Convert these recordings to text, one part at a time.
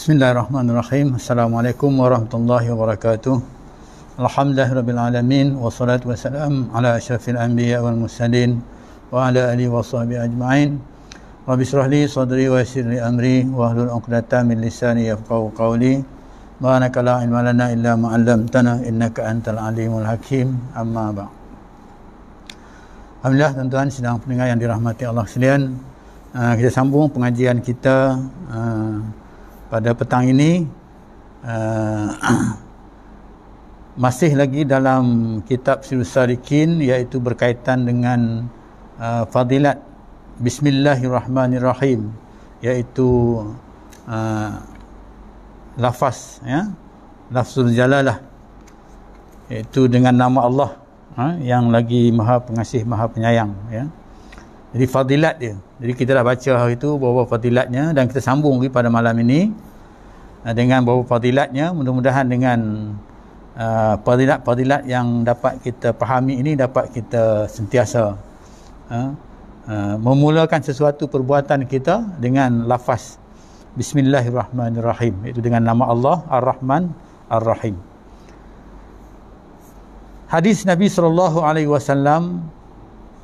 Bismillahirrahmanirrahim. Assalamualaikum warahmatullahi wabarakatuh. Alhamdulillah rabbil alamin wassalatu wassalam ala asyrafil anbiya wal mursalin wa ala ali wa sahbi ajma'in. Rabbi israhli sadri wa yassir li amri wahlul 'uqdatam min lisani yafqahu qawli. Subhanaka la ilma lana illa ma 'allamtana innaka antal alimul hakim. Amma ba'd. Alhamdulillah tuan-tuan sidang pendengar yang dirahmati Allah sekalian. Uh, kita sambung pengajian kita uh, pada petang ini uh, masih lagi dalam kitab Sirusarikin iaitu berkaitan dengan uh, fadilat Bismillahirrahmanirrahim iaitu uh, lafaz ya lafzul jalalah iaitu dengan nama Allah uh, yang lagi maha pengasih maha penyayang ya jadi fadilat dia jadi kita dah baca hari itu bahawa fadilatnya dan kita sambung lagi pada malam ini eh, dengan bahawa fadilatnya mudah-mudahan dengan uh, fadilat-fadilat yang dapat kita pahami ini dapat kita sentiasa uh, uh, memulakan sesuatu perbuatan kita dengan lafaz Bismillahirrahmanirrahim iaitu dengan nama Allah Ar-Rahman Ar-Rahim Hadis Nabi sallallahu alaihi wasallam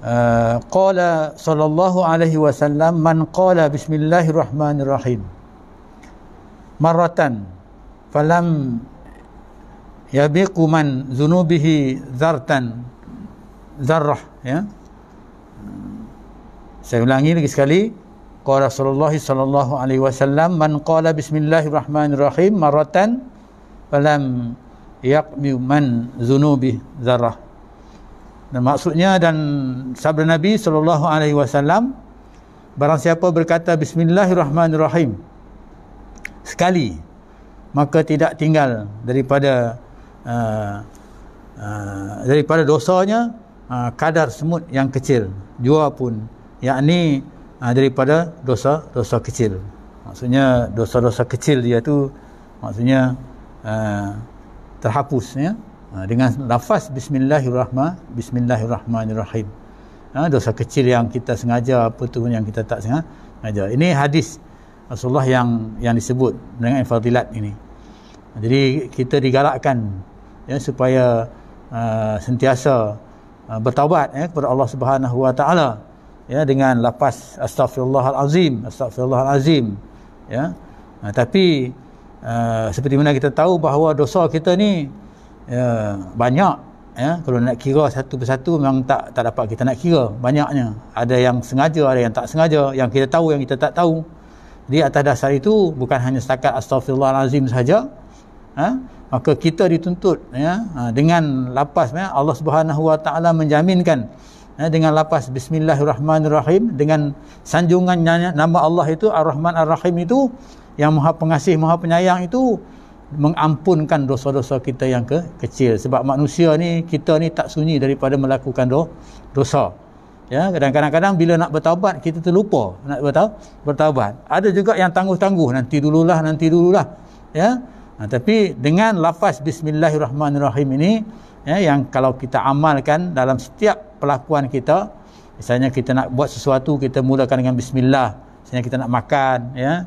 Ah, qala sallallahu alaihi wasallam man qala bismillahirrahmanirrahim maratan falam yabiqu man zunubihi zartan zarrah ya saya ulangi lagi sekali qala sallallahu sallallahu alaihi wasallam man qala bismillahirrahmanirrahim maratan falam yaqmi man zunubi zarrah dan maksudnya dan sabda Nabi sallallahu alaihi wasallam barang siapa berkata bismillahirrahmanirrahim sekali maka tidak tinggal daripada uh, uh, daripada dosanya uh, kadar semut yang kecil jua pun yakni uh, daripada dosa dosa kecil maksudnya dosa-dosa kecil dia tu maksudnya uh, terhapus ya Ha, dengan lafaz bismillahirrahmanirrahim bismillahirrahmanirrahim ha, dosa kecil yang kita sengaja apa tu yang kita tak sengaja ini hadis Rasulullah yang yang disebut dengan fadilat ini jadi kita digalakkan ya, supaya uh, sentiasa uh, bertaubat ya, kepada Allah Subhanahu Wa Taala ya, dengan lapas astaghfirullahalazim astaghfirullahalazim ya. Nah, tapi uh, seperti mana kita tahu bahawa dosa kita ni ya, banyak ya kalau nak kira satu persatu memang tak tak dapat kita nak kira banyaknya ada yang sengaja ada yang tak sengaja yang kita tahu yang kita tak tahu jadi atas dasar itu bukan hanya setakat astagfirullahalazim saja ha? maka kita dituntut ya ha, dengan lapas ya Allah Subhanahu wa taala menjaminkan ya, dengan lapas bismillahirrahmanirrahim dengan sanjungan nama Allah itu ar-rahman ar-rahim itu yang maha pengasih maha penyayang itu mengampunkan dosa-dosa kita yang ke kecil sebab manusia ni kita ni tak sunyi daripada melakukan do dosa ya kadang-kadang bila nak bertaubat kita terlupa nak bertau bertaubat ada juga yang tangguh-tangguh nanti dululah nanti dululah ya ha, tapi dengan lafaz bismillahirrahmanirrahim ini ya yang kalau kita amalkan dalam setiap pelakuan kita misalnya kita nak buat sesuatu kita mulakan dengan bismillah misalnya kita nak makan ya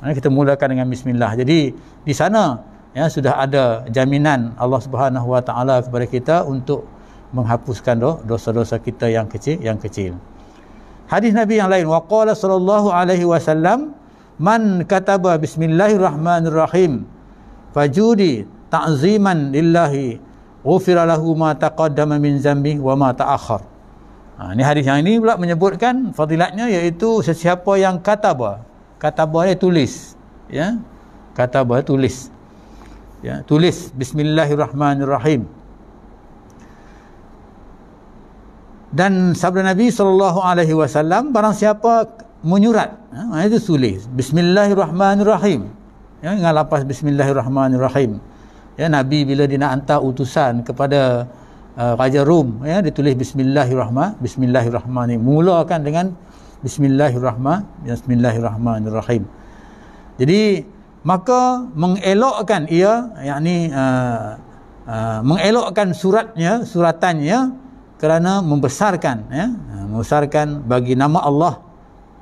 Ya, kita mulakan dengan bismillah. Jadi di sana ya sudah ada jaminan Allah Subhanahu Wa Taala kepada kita untuk menghapuskan dosa-dosa kita yang kecil yang kecil. Hadis Nabi yang lain waqala sallallahu alaihi wasallam man kataba bismillahirrahmanirrahim fajudi ta'ziman lillahi ghufira lahu ma taqaddama min zambi wa ma ta'akhkhar. Ha, ini hadis yang ini pula menyebutkan fadilatnya iaitu sesiapa yang kataba kata buah dia tulis ya kata buah tulis ya tulis bismillahirrahmanirrahim dan sabda nabi sallallahu alaihi wasallam barang siapa menyurat ha, ya, itu tulis bismillahirrahmanirrahim ya dengan lepas bismillahirrahmanirrahim ya nabi bila dia nak hantar utusan kepada uh, raja rom ya ditulis bismillahirrahmanirrahim bismillahirrahmanirrahim mulakan dengan Bismillahirrahmanirrahim. Bismillahirrahmanirrahim. Jadi maka mengelokkan ia yakni uh, uh, mengelokkan suratnya suratannya kerana membesarkan ya uh, membesarkan bagi nama Allah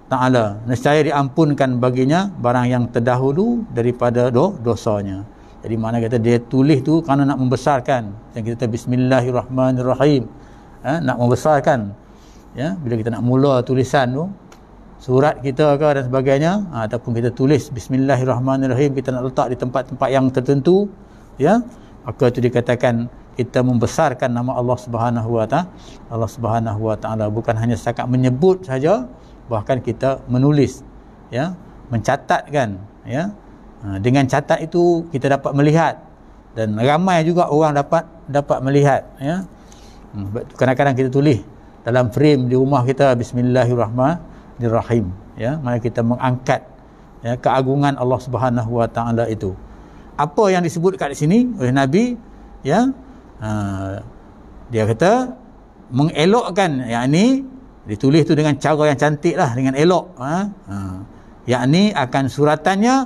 Taala nescaya diampunkan baginya barang yang terdahulu daripada do dosanya. Jadi mana kata dia tulis tu kerana nak membesarkan yang kita bismillahirrahmanirrahim. Uh, nak membesarkan ya bila kita nak mula tulisan tu surat kita ke dan sebagainya ha, ataupun kita tulis bismillahirrahmanirrahim kita nak letak di tempat-tempat yang tertentu ya maka itu dikatakan kita membesarkan nama Allah Subhanahu Wa Ta'ala Allah Subhanahu Wa Ta'ala bukan hanya sekadar menyebut saja bahkan kita menulis ya mencatatkan ya ha, dengan catat itu kita dapat melihat dan ramai juga orang dapat dapat melihat ya hmm, kadang-kadang kita tulis dalam frame di rumah kita bismillahirrahmanirrahim ya mana kita mengangkat ya keagungan Allah Subhanahu wa taala itu apa yang disebut kat sini oleh nabi ya ha, dia kata mengelokkan yakni ditulis tu dengan cara yang cantik lah dengan elok ha, ha yakni akan suratannya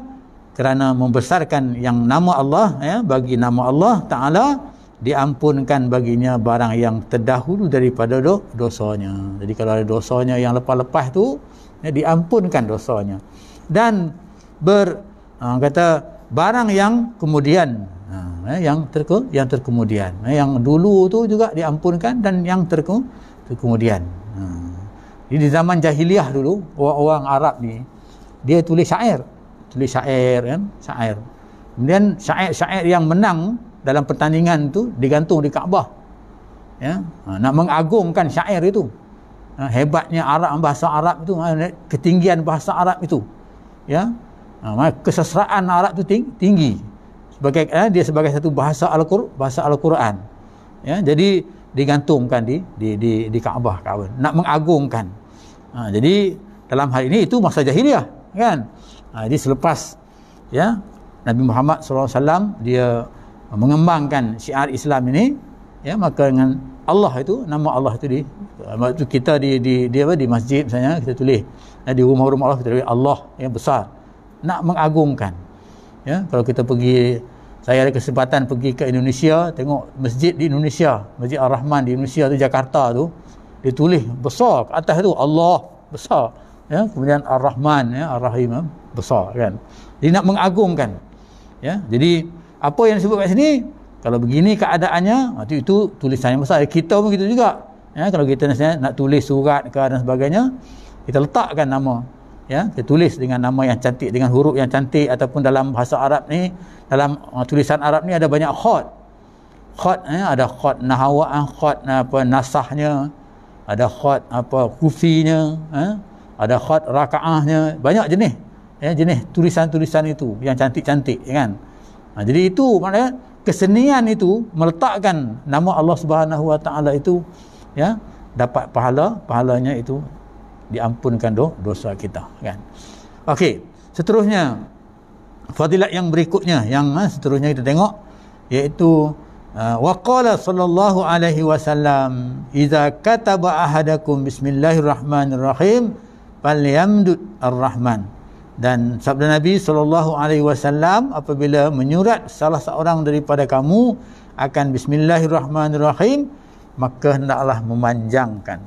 kerana membesarkan yang nama Allah ya bagi nama Allah taala diampunkan baginya barang yang terdahulu daripada do, dosanya. Jadi kalau ada dosanya yang lepas-lepas tu, ya, diampunkan dosanya. Dan ber uh, kata barang yang kemudian uh, yang terke yang terkemudian uh, yang dulu tu juga diampunkan dan yang terke terkemudian. Uh. di zaman jahiliah dulu orang-orang Arab ni dia tulis syair, tulis syair kan, syair. Kemudian syair-syair yang menang dalam pertandingan tu digantung di Kaabah ya ha, nak mengagungkan syair itu ha, hebatnya Arab bahasa Arab itu ha, ketinggian bahasa Arab itu ya kesesraan Arab itu tinggi sebagai dia sebagai satu bahasa Al-Qur'an bahasa Al-Qur'an ya jadi digantungkan di di di, di Kaabah kawan nak mengagungkan ha, jadi dalam hal ini itu masa jahiliyah kan ha, jadi selepas ya Nabi Muhammad SAW dia mengembangkan syiar Islam ini ya maka dengan Allah itu nama Allah itu di waktu kita di di di apa di masjid misalnya kita tulis ya, di rumah-rumah Allah kita tulis Allah yang besar nak mengagungkan ya kalau kita pergi saya ada kesempatan pergi ke Indonesia tengok masjid di Indonesia Masjid Ar-Rahman di Indonesia tu Jakarta tu ditulis besar ke atas tu Allah besar ya kemudian Ar-Rahman ya Ar-Rahim ya, besar kan jadi nak mengagungkan ya jadi apa yang disebut kat sini kalau begini keadaannya itu, itu tulisan yang besar ya, kita pun gitu juga ya, kalau kita nak, nak tulis surat ke dan sebagainya kita letakkan nama ya, kita tulis dengan nama yang cantik dengan huruf yang cantik ataupun dalam bahasa Arab ni dalam uh, tulisan Arab ni ada banyak khot khot eh, ada khot nahawaan khot eh, apa, nasahnya ada khot apa kufinya eh, ada khot raka'ahnya banyak jenis ya, jenis tulisan-tulisan itu yang cantik-cantik ya kan Ha, jadi itu maknanya kesenian itu meletakkan nama Allah Subhanahu Wa Taala itu ya dapat pahala, pahalanya itu diampunkan do, dosa kita kan. Okey, seterusnya fadilat yang berikutnya yang ha, seterusnya kita tengok iaitu ha, wa qala sallallahu alaihi wasallam idza kataba ahadakum bismillahirrahmanirrahim falyamdud arrahman dan sabda Nabi sallallahu alaihi wasallam apabila menyurat salah seorang daripada kamu akan bismillahirrahmanirrahim maka hendaklah memanjangkan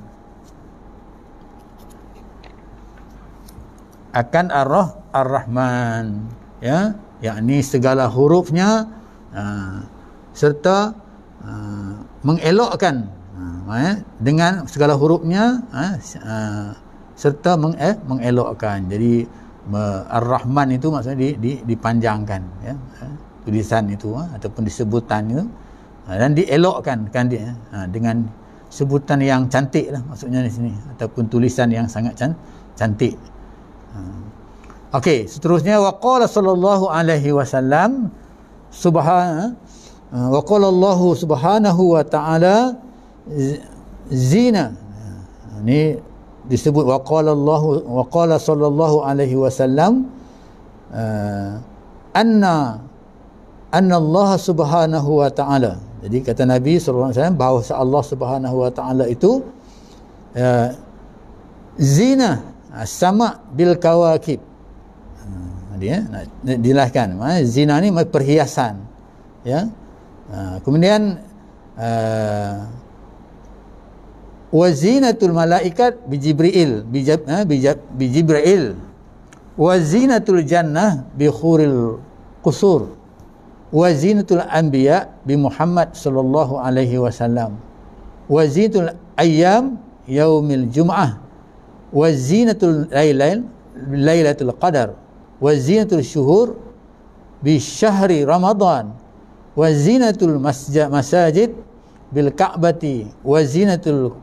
akan arroh ar-rahman ya yakni segala hurufnya uh, serta uh, mengelokkan uh, dengan segala hurufnya uh, uh, serta menge- mengelokkan jadi Ar-Rahman itu maksudnya di, di, dipanjangkan ya, tulisan itu ha, ataupun disebutan itu ha, dan dielokkan kan dia ha, dengan sebutan yang cantik lah maksudnya di sini ataupun tulisan yang sangat cantik Okey, seterusnya waqala sallallahu alaihi wasallam subhan waqala Allah subhanahu wa taala zina ini disebut waqala Allah waqala sallallahu alaihi wasallam uh, anna anna Allah subhanahu wa ta'ala jadi kata Nabi sallallahu alaihi wasallam bahawa Allah subhanahu wa ta'ala itu uh, zina uh, sama bil kawakib uh, dia eh, nak, nak dilahkan zina ni perhiasan ya uh, kemudian wa zinatul malaikat bi jibril bi ha, bi jibril wa zinatul jannah bi khuril qusur wa zinatul anbiya bi muhammad sallallahu alaihi wasallam wa zinatul ayyam yaumil jumuah wa zinatul lailain lailatul qadar wa zinatul syuhur bi syahri ramadan wa zinatul masjid masajid bil ka'bati wa zinatul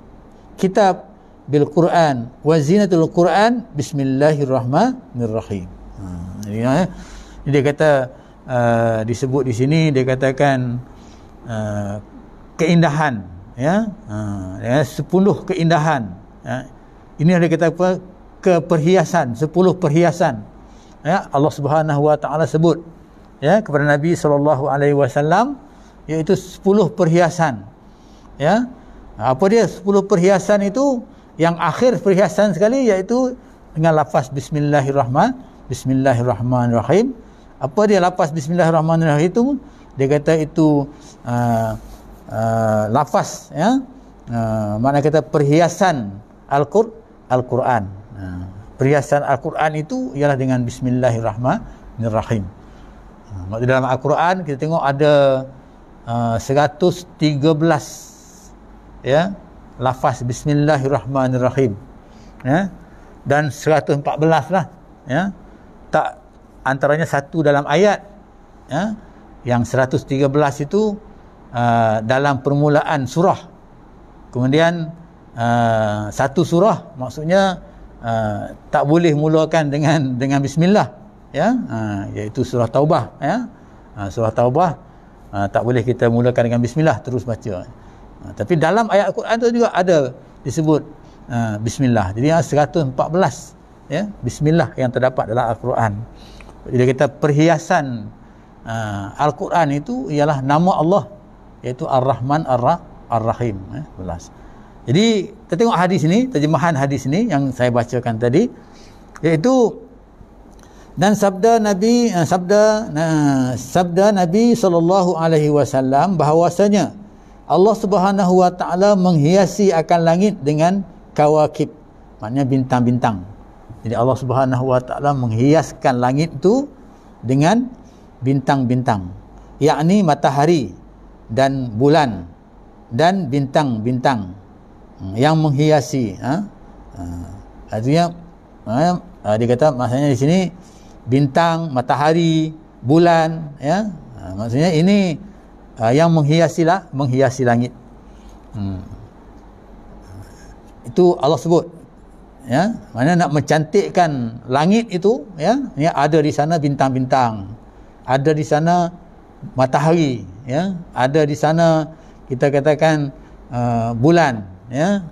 kitab bil Quran wa zinatul Quran bismillahirrahmanirrahim. Ha ini, eh. ini dia kata uh, disebut di sini dia katakan uh, keindahan ya. Ha ya 10 keindahan ya. Ini ada kata apa keperhiasan sepuluh perhiasan. Ya Allah Subhanahu wa taala sebut ya kepada Nabi sallallahu alaihi wasallam iaitu sepuluh perhiasan. Ya apa dia sepuluh perhiasan itu yang akhir perhiasan sekali iaitu dengan lafaz bismillahirrahmanirrahim bismillahirrahmanirrahim apa dia lafaz bismillahirrahmanirrahim itu dia kata itu uh, uh, lafaz ya uh, makna kata perhiasan al-Quran perhiasan al-Quran itu ialah dengan bismillahirrahmanirrahim di dalam al-Quran kita tengok ada uh, 113 ya lafaz bismillahirrahmanirrahim ya dan 114 lah ya tak antaranya satu dalam ayat ya yang 113 itu uh, dalam permulaan surah kemudian uh, satu surah maksudnya uh, tak boleh mulakan dengan dengan bismillah ya uh, iaitu surah taubah ya uh, surah taubah uh, tak boleh kita mulakan dengan bismillah terus baca Ha, tapi dalam ayat Al-Quran tu juga ada disebut uh, bismillah jadi yang 114 ya bismillah yang terdapat dalam Al-Quran jadi kita perhiasan uh, Al-Quran itu ialah nama Allah iaitu Ar-Rahman Ar-Rahim ya belas jadi kita tengok hadis ni terjemahan hadis ni yang saya bacakan tadi iaitu dan sabda Nabi sabda sabda Nabi sallallahu alaihi wasallam bahwasanya Allah Subhanahu Wa Taala menghiasi akan langit dengan kawakib. Maknanya bintang-bintang. Jadi Allah Subhanahu Wa Taala menghiaskan langit itu dengan bintang-bintang. Yakni matahari dan bulan dan bintang-bintang hmm, yang menghiasi. Ha? Ha. Artinya ha, ha? dia kata maksudnya di sini bintang, matahari, bulan ya. maksudnya ini uh, yang menghiasi lah menghiasi langit hmm. itu Allah sebut ya mana nak mencantikkan langit itu ya ni ada di sana bintang-bintang ada di sana matahari ya ada di sana kita katakan uh, bulan ya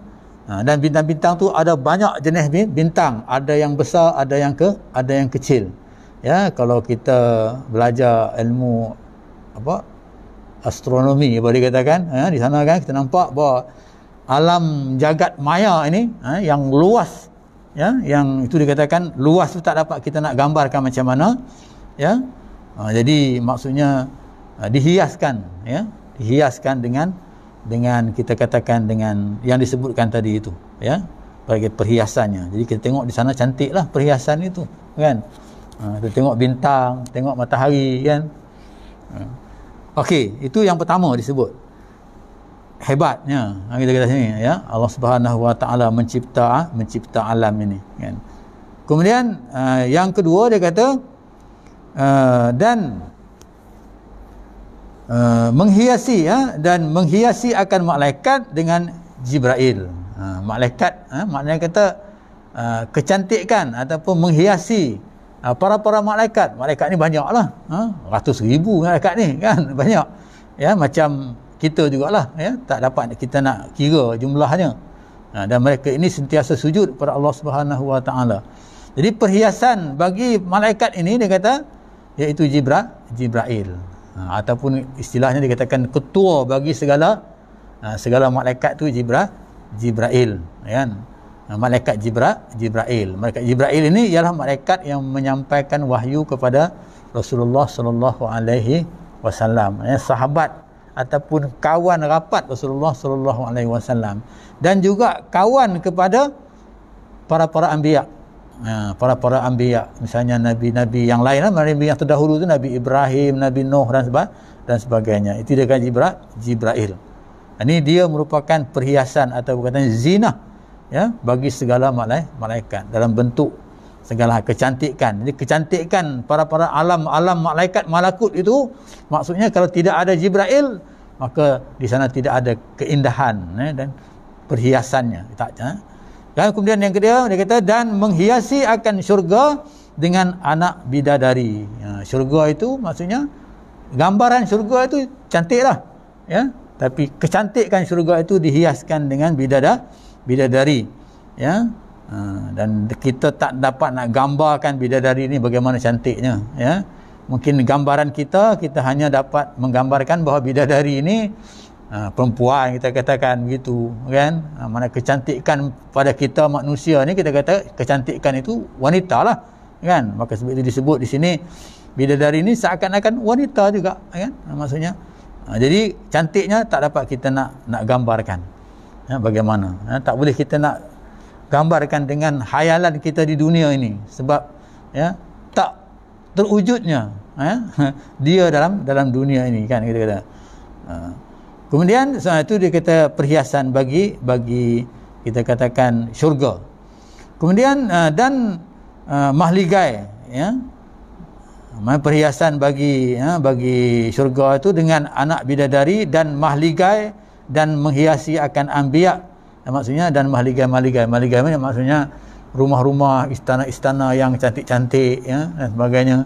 ah, dan bintang-bintang tu ada banyak jenis bintang ada yang besar ada yang ke ada yang kecil ya kalau kita belajar ilmu apa astronomi boleh katakan ya, di sana kan kita nampak bahawa alam jagat maya ini ya, yang luas ya yang itu dikatakan luas tu tak dapat kita nak gambarkan macam mana ya ha, jadi maksudnya ha, dihiaskan ya dihiaskan dengan dengan kita katakan dengan yang disebutkan tadi itu ya bagi perhiasannya jadi kita tengok di sana cantiklah perhiasan itu kan ha, kita tengok bintang tengok matahari kan ha. Okey, itu yang pertama disebut. Hebatnya ha, kita kata sini ya. Allah Subhanahu Wa Taala mencipta mencipta alam ini kan. Kemudian uh, yang kedua dia kata uh, dan uh, menghiasi ya dan menghiasi akan malaikat dengan Jibril. Uh, malaikat uh, maknanya kata uh, kecantikan ataupun menghiasi Ah, para-para malaikat malaikat ni banyaklah ha ratus ribu malaikat ni kan banyak ya macam kita jugalah ya tak dapat kita nak kira jumlahnya ha, dan mereka ini sentiasa sujud kepada Allah Subhanahu Wa Taala jadi perhiasan bagi malaikat ini dia kata iaitu Jibra, Jibrail ha, ataupun istilahnya dikatakan ketua bagi segala ha, segala malaikat tu Jibra, Jibrail ya kan ya. Ah, malaikat Jibra, Jibrail. Malaikat Jibrail ini ialah malaikat yang menyampaikan wahyu kepada Rasulullah sallallahu alaihi wasallam. Ya sahabat ataupun kawan rapat Rasulullah sallallahu alaihi wasallam dan juga kawan kepada para-para anbiya. Ha, para-para anbiya misalnya nabi-nabi yang lain lah, nabi yang terdahulu tu Nabi Ibrahim, Nabi Nuh dan sebab dan sebagainya. Itu dia kan Jibra, Jibrail. Ah, ini dia merupakan perhiasan atau katanya zinah ya bagi segala malaikat dalam bentuk segala kecantikan jadi kecantikan para-para alam-alam malaikat malakut itu maksudnya kalau tidak ada Jibril maka di sana tidak ada keindahan ya, dan perhiasannya tak ya. dan kemudian yang kedua dia kata dan menghiasi akan syurga dengan anak bidadari ya, syurga itu maksudnya gambaran syurga itu cantiklah ya tapi kecantikan syurga itu dihiaskan dengan bidadari bidadari ya ha, dan kita tak dapat nak gambarkan bidadari ni bagaimana cantiknya ya mungkin gambaran kita kita hanya dapat menggambarkan bahawa bidadari ini ha, perempuan kita katakan begitu kan ha, mana kecantikan pada kita manusia ni kita kata kecantikan itu wanita lah kan maka sebab itu disebut di sini bidadari ini seakan-akan wanita juga kan ha, maksudnya ha, jadi cantiknya tak dapat kita nak nak gambarkan ya, bagaimana ya, tak boleh kita nak gambarkan dengan hayalan kita di dunia ini sebab ya, tak terwujudnya ya, dia dalam dalam dunia ini kan kita kata ha. kemudian selepas itu dia kata perhiasan bagi bagi kita katakan syurga kemudian uh, dan uh, mahligai ya perhiasan bagi ya, bagi syurga itu dengan anak bidadari dan mahligai dan menghiasi akan ambiak maksudnya dan mahligai-mahligai mahligai maksudnya rumah-rumah istana-istana yang cantik-cantik ya, dan sebagainya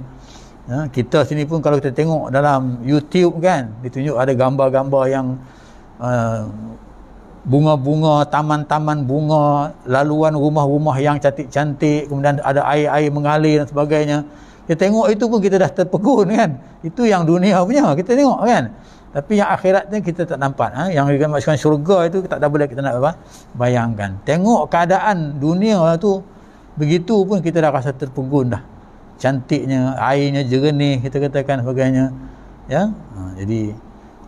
ya, kita sini pun kalau kita tengok dalam YouTube kan ditunjuk ada gambar-gambar yang eh, bunga-bunga uh, taman-taman bunga laluan rumah-rumah yang cantik-cantik kemudian ada air-air mengalir dan sebagainya kita tengok itu pun kita dah terpegun kan itu yang dunia punya kita tengok kan tapi yang akhirat ni kita tak nampak. Ha? Yang kita maksudkan syurga itu kita tak ada boleh kita nak apa? bayangkan. Tengok keadaan dunia tu begitu pun kita dah rasa terpegun dah. Cantiknya, airnya jernih kita katakan sebagainya. Ya? Ha, jadi,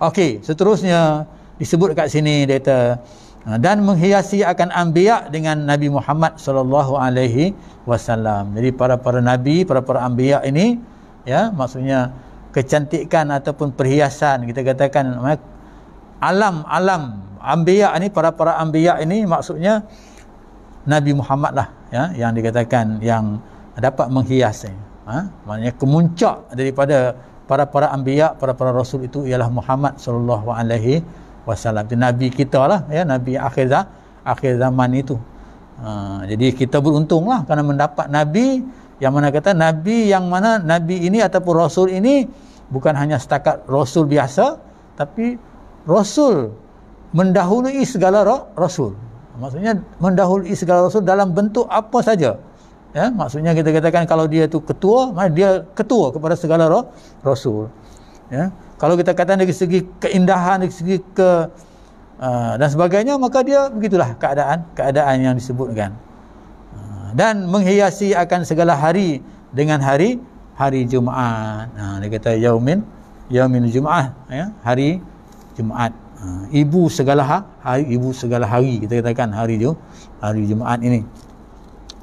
okey seterusnya disebut kat sini data ha, dan menghiasi akan anbiya dengan Nabi Muhammad sallallahu alaihi wasallam. Jadi para-para nabi, para-para anbiya ini ya maksudnya kecantikan ataupun perhiasan kita katakan eh, alam alam ambiyah ini para para ambiyah ini maksudnya Nabi Muhammad lah ya, yang dikatakan yang dapat menghiasnya ha? maknanya kemuncak daripada para para ambiyah para para rasul itu ialah Muhammad sallallahu alaihi wasallam Nabi kita lah ya Nabi akhir akhir zaman itu ha, jadi kita beruntunglah lah kerana mendapat Nabi yang mana kata nabi yang mana nabi ini ataupun rasul ini bukan hanya setakat rasul biasa tapi rasul mendahului segala rasul maksudnya mendahului segala rasul dalam bentuk apa saja ya maksudnya kita katakan kalau dia tu ketua maka dia ketua kepada segala roh, rasul ya kalau kita katakan dari segi keindahan dari segi ke uh, dan sebagainya maka dia begitulah keadaan keadaan yang disebutkan dan menghiasi akan segala hari dengan hari hari Jumaat. Ha, dia kata yaumin yaumin Jumaat ya, hari Jumaat. Ha, ibu segala ha, hari ibu segala hari kita katakan hari tu hari Jumaat ini.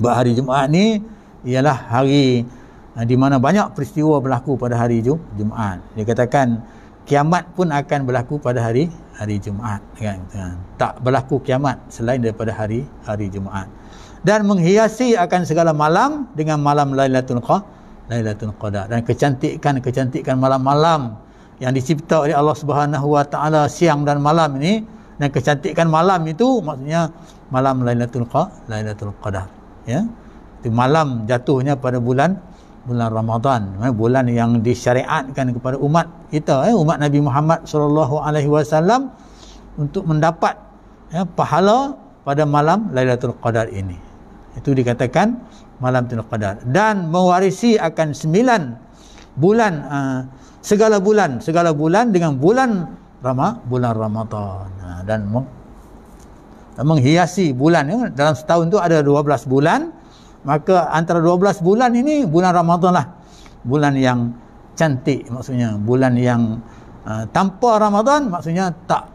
Bah hari Jumaat ni ialah hari ha, di mana banyak peristiwa berlaku pada hari tu Jumaat. Dia katakan kiamat pun akan berlaku pada hari hari Jumaat kan. Ha, tak berlaku kiamat selain daripada hari hari Jumaat dan menghiasi akan segala malam dengan malam Lailatul Qadar dan kecantikan kecantikan malam-malam yang dicipta oleh Allah Subhanahu Wa Taala siang dan malam ini dan kecantikan malam itu maksudnya malam Lailatul Lailatul Qadar ya itu malam jatuhnya pada bulan bulan Ramadan ya, bulan yang disyariatkan kepada umat kita eh, umat Nabi Muhammad sallallahu alaihi wasallam untuk mendapat ya, pahala pada malam Lailatul Qadar ini itu dikatakan malam tul qadar dan mewarisi akan sembilan bulan uh, segala bulan segala bulan dengan bulan rama bulan Ramadhan uh, ah, dan meng menghiasi bulan ya. dalam setahun itu ada 12 bulan maka antara 12 bulan ini bulan Ramadhan lah bulan yang cantik maksudnya bulan yang uh, tanpa ramadan maksudnya tak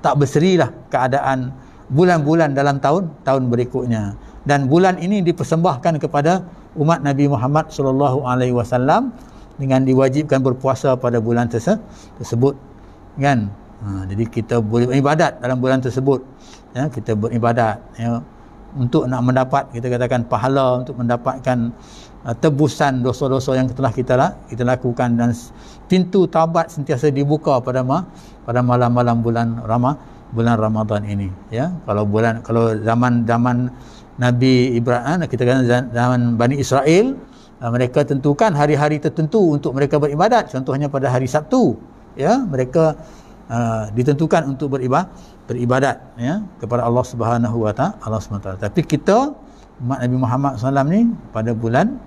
tak berserilah keadaan bulan-bulan dalam tahun tahun berikutnya dan bulan ini dipersembahkan kepada umat Nabi Muhammad sallallahu alaihi wasallam dengan diwajibkan berpuasa pada bulan terse- tersebut kan ha, jadi kita boleh beribadat dalam bulan tersebut ya kita beribadat ya untuk nak mendapat kita katakan pahala untuk mendapatkan uh, tebusan dosa-dosa yang telah kita lah, kita lakukan dan pintu taubat sentiasa dibuka pada ma pada malam-malam bulan Ramadan bulan Ramadan ini ya kalau bulan kalau zaman-zaman Nabi Ibrahim kita kan zaman Bani Israel uh, mereka tentukan hari-hari tertentu untuk mereka beribadat contohnya pada hari Sabtu ya mereka uh, ditentukan untuk beribadat beribadat ya kepada Allah Subhanahu wa taala Allah SWT. tapi kita umat Nabi Muhammad SAW ni pada bulan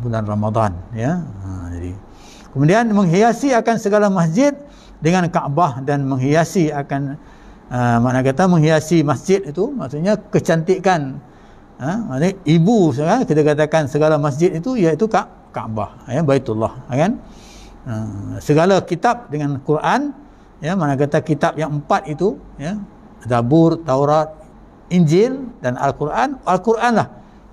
bulan Ramadan ya ha, jadi kemudian menghiasi akan segala masjid dengan Kaabah dan menghiasi akan uh, makna kata menghiasi masjid itu maksudnya kecantikan ha? maknanya ibu ha? kita katakan segala masjid itu iaitu Ka Kaabah ya? Baitullah ha, kan ha? segala kitab dengan Quran ya mana kata kitab yang empat itu ya Zabur Taurat Injil dan Al-Quran Al-Quran lah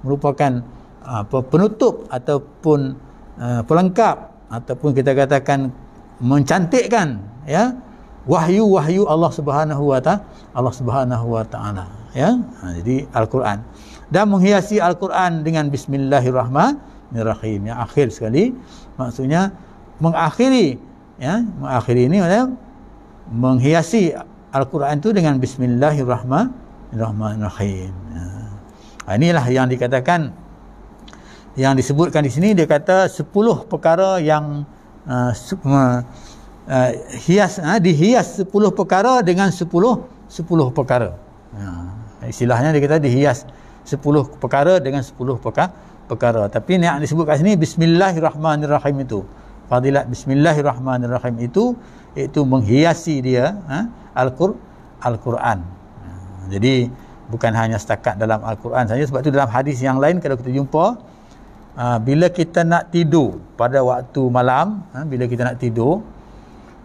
merupakan apa ha, penutup ataupun uh, pelengkap ataupun kita katakan mencantikkan ya wahyu-wahyu Allah Subhanahu wa ta'ala Allah Subhanahu wa ta'ala ya ha, jadi Al-Quran dan menghiasi Al-Quran dengan Bismillahirrahmanirrahim yang akhir sekali maksudnya mengakhiri ya mengakhiri ini maksudnya menghiasi Al-Quran itu dengan Bismillahirrahmanirrahim ya. Ha, inilah yang dikatakan yang disebutkan di sini dia kata 10 perkara yang uh, uh, hias uh, dihias 10 perkara dengan 10 10 perkara ya. istilahnya dia kata dihias Sepuluh perkara dengan sepuluh perka perkara tapi yang disebut kat sini bismillahirrahmanirrahim itu fadilat bismillahirrahmanirrahim itu itu menghiasi dia ha? Al-Quran Al ha, jadi bukan hanya setakat dalam Al-Quran saja sebab tu dalam hadis yang lain kalau kita jumpa ha, bila kita nak tidur pada waktu malam ha, bila kita nak tidur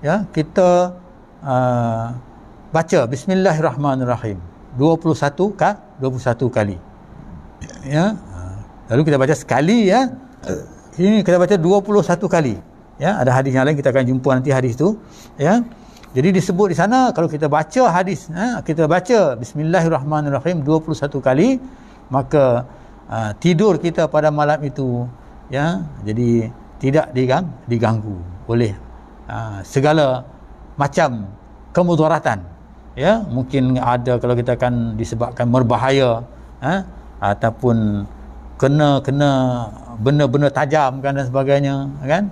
ya kita ha, baca bismillahirrahmanirrahim 21 kali 21 kali ya lalu kita baca sekali ya ini kita baca 21 kali ya ada hadis yang lain kita akan jumpa nanti hadis tu ya jadi disebut di sana kalau kita baca hadis ya, kita baca bismillahirrahmanirrahim 21 kali maka uh, tidur kita pada malam itu ya jadi tidak digang, diganggu oleh uh, segala macam kemudaratan ya mungkin ada kalau kita akan disebabkan berbahaya ya eh, ataupun kena kena benda-benda tajam kan dan sebagainya kan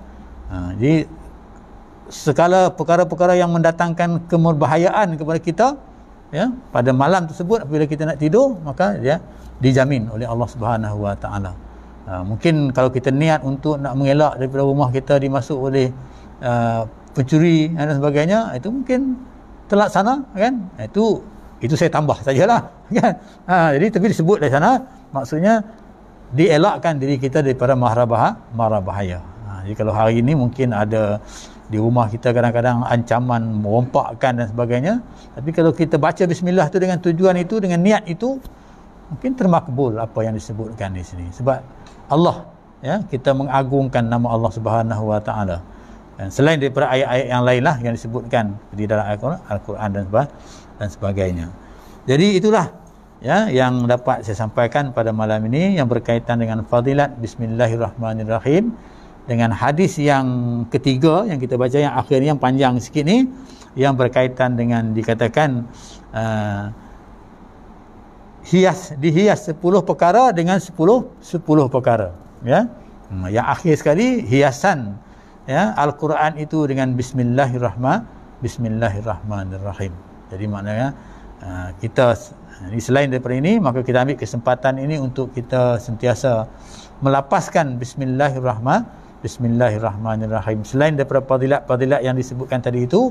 ha, jadi segala perkara-perkara yang mendatangkan kemurbahayaan kepada kita ya pada malam tersebut apabila kita nak tidur maka ya, dijamin oleh Allah Subhanahu Wa Taala ha, mungkin kalau kita niat untuk nak mengelak daripada rumah kita dimasuk oleh uh, pencuri dan sebagainya itu mungkin sana, kan itu itu saya tambah sajalah kan ha, jadi tapi disebut dari sana maksudnya dielakkan diri kita daripada marah mara bahaya ha, jadi kalau hari ini mungkin ada di rumah kita kadang-kadang ancaman merompakkan dan sebagainya tapi kalau kita baca bismillah tu dengan tujuan itu dengan niat itu mungkin termakbul apa yang disebutkan di sini sebab Allah ya kita mengagungkan nama Allah Subhanahu Wa Taala selain daripada ayat-ayat yang lainlah yang disebutkan di dalam Al-Quran, al dan sebagainya dan sebagainya. Jadi itulah ya yang dapat saya sampaikan pada malam ini yang berkaitan dengan fadilat bismillahirrahmanirrahim dengan hadis yang ketiga yang kita baca yang akhir ni yang panjang sikit ni yang berkaitan dengan dikatakan uh, hias dihias 10 perkara dengan 10 10 perkara ya hmm, yang akhir sekali hiasan ya al-Quran itu dengan bismillahirrahmanirrahim bismillahirrahmanirrahim jadi maknanya uh, kita ah, ini selain daripada ini maka kita ambil kesempatan ini untuk kita sentiasa melapaskan bismillahirrahmanirrahim bismillahirrahmanirrahim selain daripada fadilat-fadilat yang disebutkan tadi itu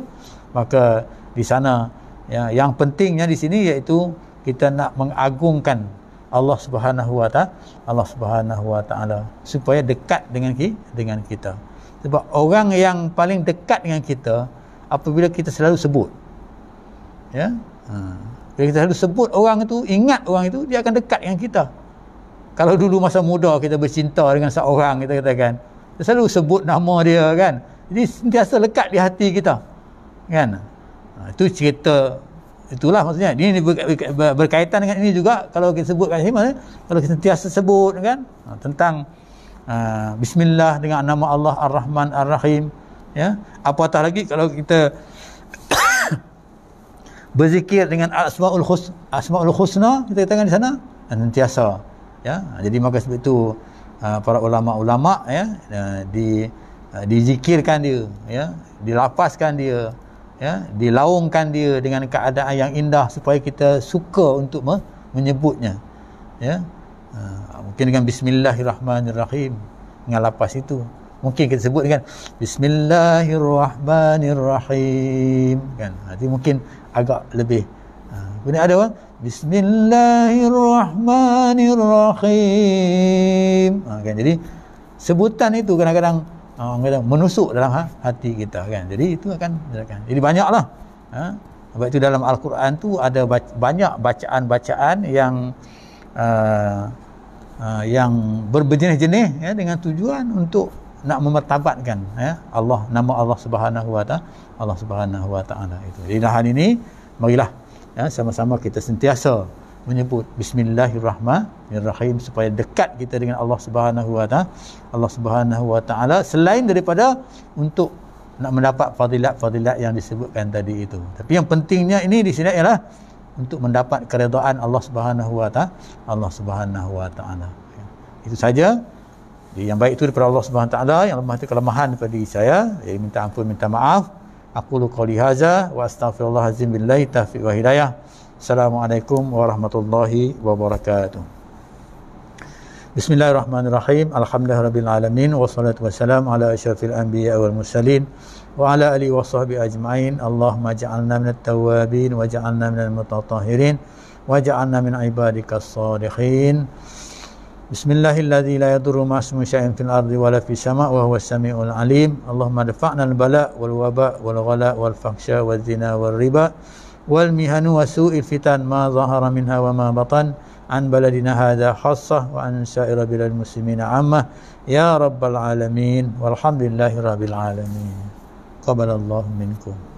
maka di sana ya, yang pentingnya di sini iaitu kita nak mengagungkan Allah Subhanahu Wa Ta'ala Allah Subhanahu Wa Ta'ala supaya dekat dengan dengan kita sebab orang yang paling dekat dengan kita apabila kita selalu sebut ya ha. bila kita selalu sebut orang itu ingat orang itu dia akan dekat dengan kita kalau dulu masa muda kita bercinta dengan seorang kita katakan kita selalu sebut nama dia kan jadi sentiasa lekat di hati kita kan ha, itu cerita itulah maksudnya ini berkaitan dengan ini juga kalau kita sebutkan kalau kita sentiasa sebut kan ha, tentang uh, bismillah dengan nama Allah ar-Rahman ar-Rahim ya apatah lagi kalau kita berzikir dengan asmaul husna asmaul husna kita katakan di sana sentiasa ya jadi maka sebab itu uh, para ulama-ulama ya uh, di uh, dizikirkan dia ya dilafazkan dia ya dilaungkan dia dengan keadaan yang indah supaya kita suka untuk menyebutnya ya mungkin dengan bismillahirrahmanirrahim dengan lafaz itu mungkin kita sebut dengan bismillahirrahmanirrahim kan nanti mungkin agak lebih Bunyi ha, ada orang Bismillahirrahmanirrahim ha, kan? Jadi sebutan itu kadang-kadang ha, orang menusuk dalam hati kita kan jadi itu akan jadi banyaklah ha? sebab itu dalam al-Quran tu ada banyak bacaan-bacaan yang uh, uh, yang berjenis-jenis ya, dengan tujuan untuk nak memertabatkan ya Allah nama Allah Subhanahu Wa Taala Allah Subhanahu Wa Taala itu. Jadi dah hari ini marilah ya sama-sama kita sentiasa menyebut bismillahirrahmanirrahim supaya dekat kita dengan Allah Subhanahu Wa Taala Allah Subhanahu Wa Taala selain daripada untuk nak mendapat fadilat-fadilat yang disebutkan tadi itu. Tapi yang pentingnya ini di sini ialah untuk mendapat keredaan Allah Subhanahu Wa Taala Allah Subhanahu Wa Taala. Itu saja. Jadi yang baik itu daripada Allah Subhanahu taala, yang lemah itu kelemahan daripada diri saya. Jadi minta ampun, minta maaf. Aku lu qali haza wa astaghfirullah azim billahi taufiq wa hidayah. Assalamualaikum warahmatullahi wabarakatuh. Bismillahirrahmanirrahim. Alhamdulillahirabbil alamin wassalatu wassalamu ala asyrafil anbiya wal mursalin wa ala alihi washabbi ajmain. Allahumma ij'alna minat tawabin waj'alna minal mutatahhirin waj'alna min ibadikas salihin. Bismillahilladzi la yadurru ma'asmu syai'in fil ardi wa la fis sama' wa huwas samiul alim. Allahumma rafa'na al bala' wal waba' wal ghala' wal fahsya' wal zina wal riba wal mihanu wa su'il fitan ma zahara minha wa ma batan an baladina hadha khassah wa an sa'ira bilal muslimin amma ya rabbal alamin walhamdulillahi rabbil alamin qabala Allah minkum